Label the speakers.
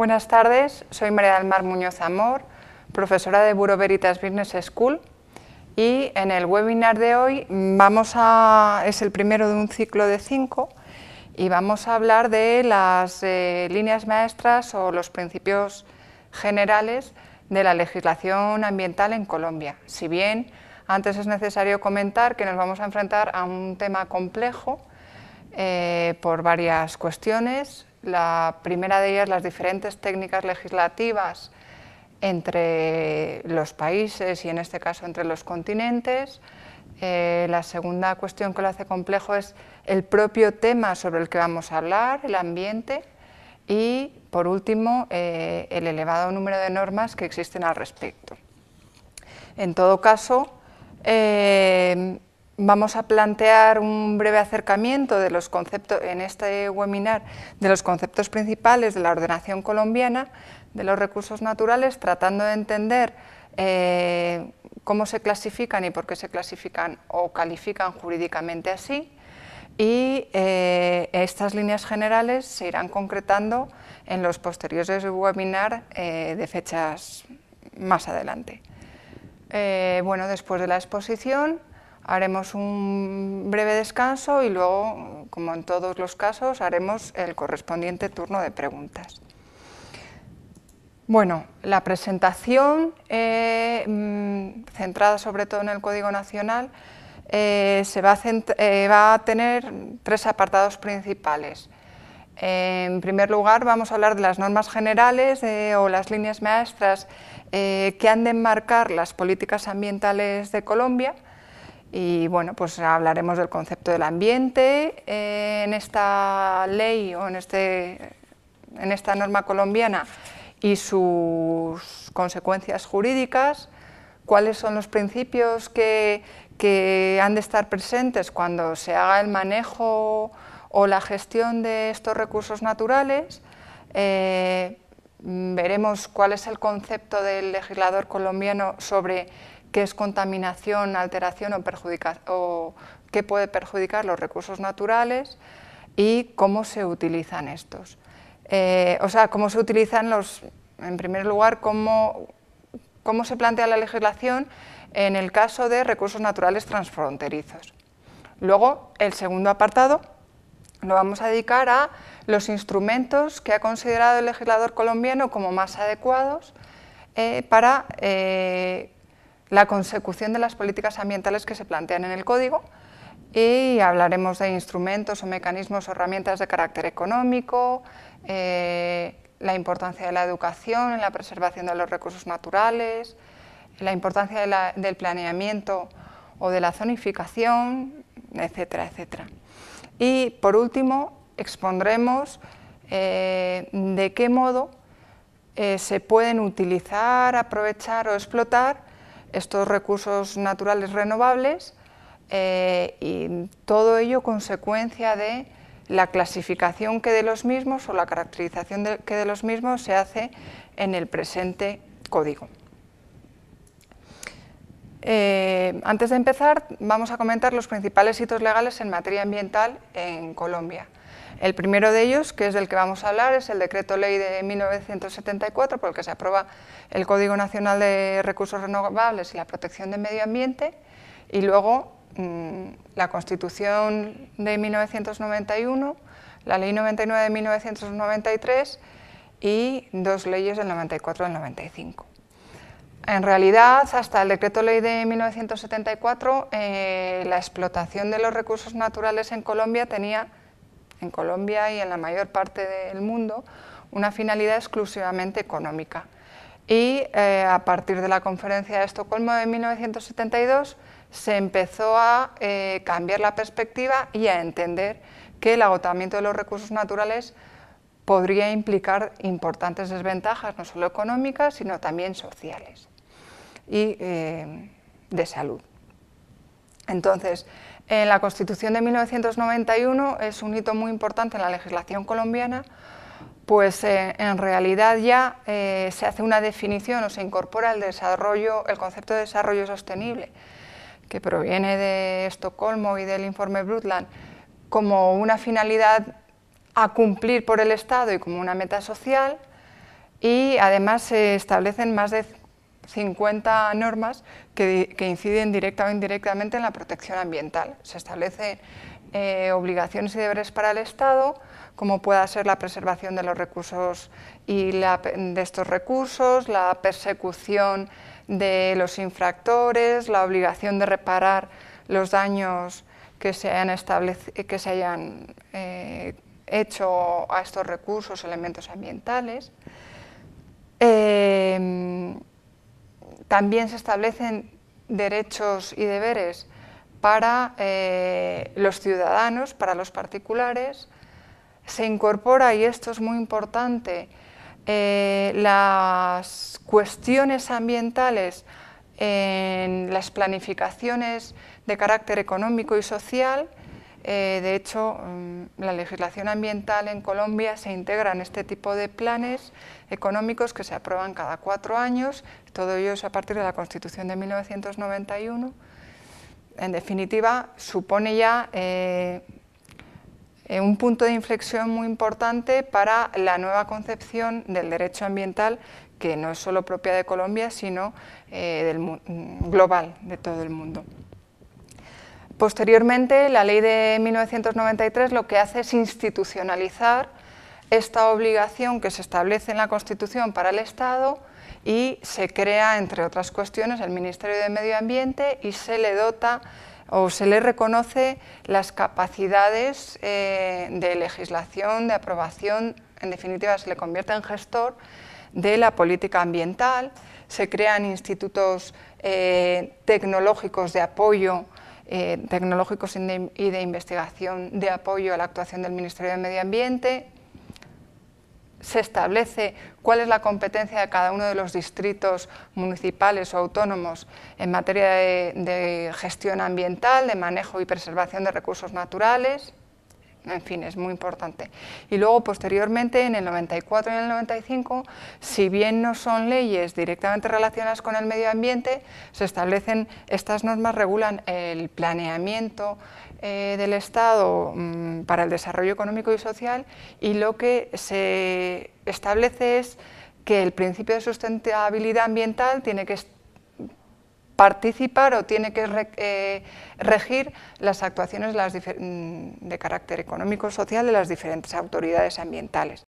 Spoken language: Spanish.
Speaker 1: Buenas tardes, soy María del Mar Muñoz Amor, profesora de Buro Veritas Business School y en el webinar de hoy vamos a, es el primero de un ciclo de cinco y vamos a hablar de las eh, líneas maestras o los principios generales de la legislación ambiental en Colombia. Si bien antes es necesario comentar que nos vamos a enfrentar a un tema complejo eh, por varias cuestiones, la primera de ellas, las diferentes técnicas legislativas entre los países y en este caso entre los continentes. Eh, la segunda cuestión que lo hace complejo es el propio tema sobre el que vamos a hablar, el ambiente, y por último eh, el elevado número de normas que existen al respecto. En todo caso, eh, vamos a plantear un breve acercamiento de los conceptos, en este webinar de los conceptos principales de la ordenación colombiana de los recursos naturales, tratando de entender eh, cómo se clasifican y por qué se clasifican o califican jurídicamente así, y eh, estas líneas generales se irán concretando en los posteriores webinar eh, de fechas más adelante. bueno, después de la exposición haremos un breve descanso y luego, como en todos los casos, haremos el correspondiente turno de preguntas. Bueno, la presentación, eh, mm, centrada sobre todo en el Código Nacional, eh, eh, va a, tener tres apartados principales. en primer lugar, vamos a hablar de las normas generales o las líneas maestras que han de enmarcar las políticas ambientales de Colombia, y bueno, pues hablaremos del concepto del ambiente eh, en esta ley o en, este, en esta norma colombiana y sus consecuencias jurídicas, cuáles son los principios que, han de estar presentes cuando se haga el manejo o la gestión de estos recursos naturales. Eh, veremos cuál es el concepto del legislador colombiano sobre qué es contaminación, alteración o, qué puede perjudicar los recursos naturales y cómo se utilizan estos. Eh, o sea, cómo se utilizan los, en primer lugar, cómo, cómo se plantea la legislación en el caso de recursos naturales transfronterizos. Luego, el segundo apartado lo vamos a dedicar a los instrumentos que ha considerado el legislador colombiano como más adecuados eh, para eh, la consecución de las políticas ambientales que se plantean en el Código y hablaremos de instrumentos o mecanismos o herramientas de carácter económico, eh, la importancia de la educación en la preservación de los recursos naturales, la importancia del planeamiento o de la zonificación, etcétera, etcétera. Y por último expondremos eh, de qué modo eh, se pueden utilizar, aprovechar o explotar estos recursos naturales renovables eh, y todo ello consecuencia de la clasificación que de los mismos o la caracterización que de los mismos se hace en el presente código. Eh, antes de empezar, vamos a comentar los principales hitos legales en materia ambiental en Colombia. El primero de ellos, que es del que vamos a hablar, es el Decreto Ley de 1974, por el que se aprueba el Código Nacional de Recursos Renovables y la Protección del Medio Ambiente, y luego mm, la Constitución de 1991, la Ley 99 de 1993 y dos leyes del 94 y del 95. En realidad, hasta el Decreto Ley de 1974, eh, la explotación de los recursos naturales en Colombia tenía en Colombia y en la mayor parte del mundo, una finalidad exclusivamente económica. Y eh, a partir de la conferencia de Estocolmo de 1972 se empezó a eh, cambiar la perspectiva y a entender que el agotamiento de los recursos naturales podría implicar importantes desventajas, no solo económicas, sino también sociales y eh, de salud. Entonces, en la Constitución de 1991 es un hito muy importante en la legislación colombiana, pues eh, en realidad ya eh, se hace una definición o se incorpora el, desarrollo, el concepto de desarrollo sostenible, que proviene de Estocolmo y del informe Brundtland, como una finalidad a cumplir por el Estado y como una meta social, y además se establecen más de 50 normas que, inciden directa o indirectamente en la protección ambiental. Se establecen eh, obligaciones y deberes para el Estado, como pueda ser la preservación de los recursos y la, de estos recursos, la persecución de los infractores, la obligación de reparar los daños que se hayan, que se hayan eh, hecho a estos recursos, elementos ambientales. Eh, también se establecen derechos y deberes para eh, los ciudadanos, para los particulares. Se incorpora, y esto es muy importante, eh, las cuestiones ambientales en las planificaciones de carácter económico y social eh, de hecho, mm, la legislación ambiental en Colombia se integra en este tipo de planes económicos que se aprueban cada cuatro años, todo ello es a partir de la Constitución de 1991. En definitiva, supone ya eh, eh, un punto de inflexión muy importante para la nueva concepción del derecho ambiental que no es solo propia de Colombia, sino global de todo el mundo. Posteriormente, la ley de 1993 lo que hace es institucionalizar esta obligación que se establece en la Constitución para el Estado y se crea, entre otras cuestiones, el Ministerio de Medio Ambiente y se le dota o se le reconoce las capacidades eh, de legislación, de aprobación, en definitiva se le convierte en gestor de la política ambiental, se crean institutos eh, tecnológicos de apoyo eh, tecnológicos y de, investigación de apoyo a la actuación del Ministerio de Medio Ambiente. Se establece cuál es la competencia de cada uno de los distritos municipales o autónomos en materia de gestión ambiental, de manejo y preservación de recursos naturales en fin, es muy importante. Y luego, posteriormente, en el 94 y en el 95, si bien no son leyes directamente relacionadas con el medio ambiente, se establecen, estas normas regulan el planeamiento eh, del Estado mm, para el desarrollo económico y social y lo que se establece es que el principio de sustentabilidad ambiental tiene que estar participar o tiene que eh, regir las actuaciones de mm, carácter económico-social de las diferentes autoridades ambientales.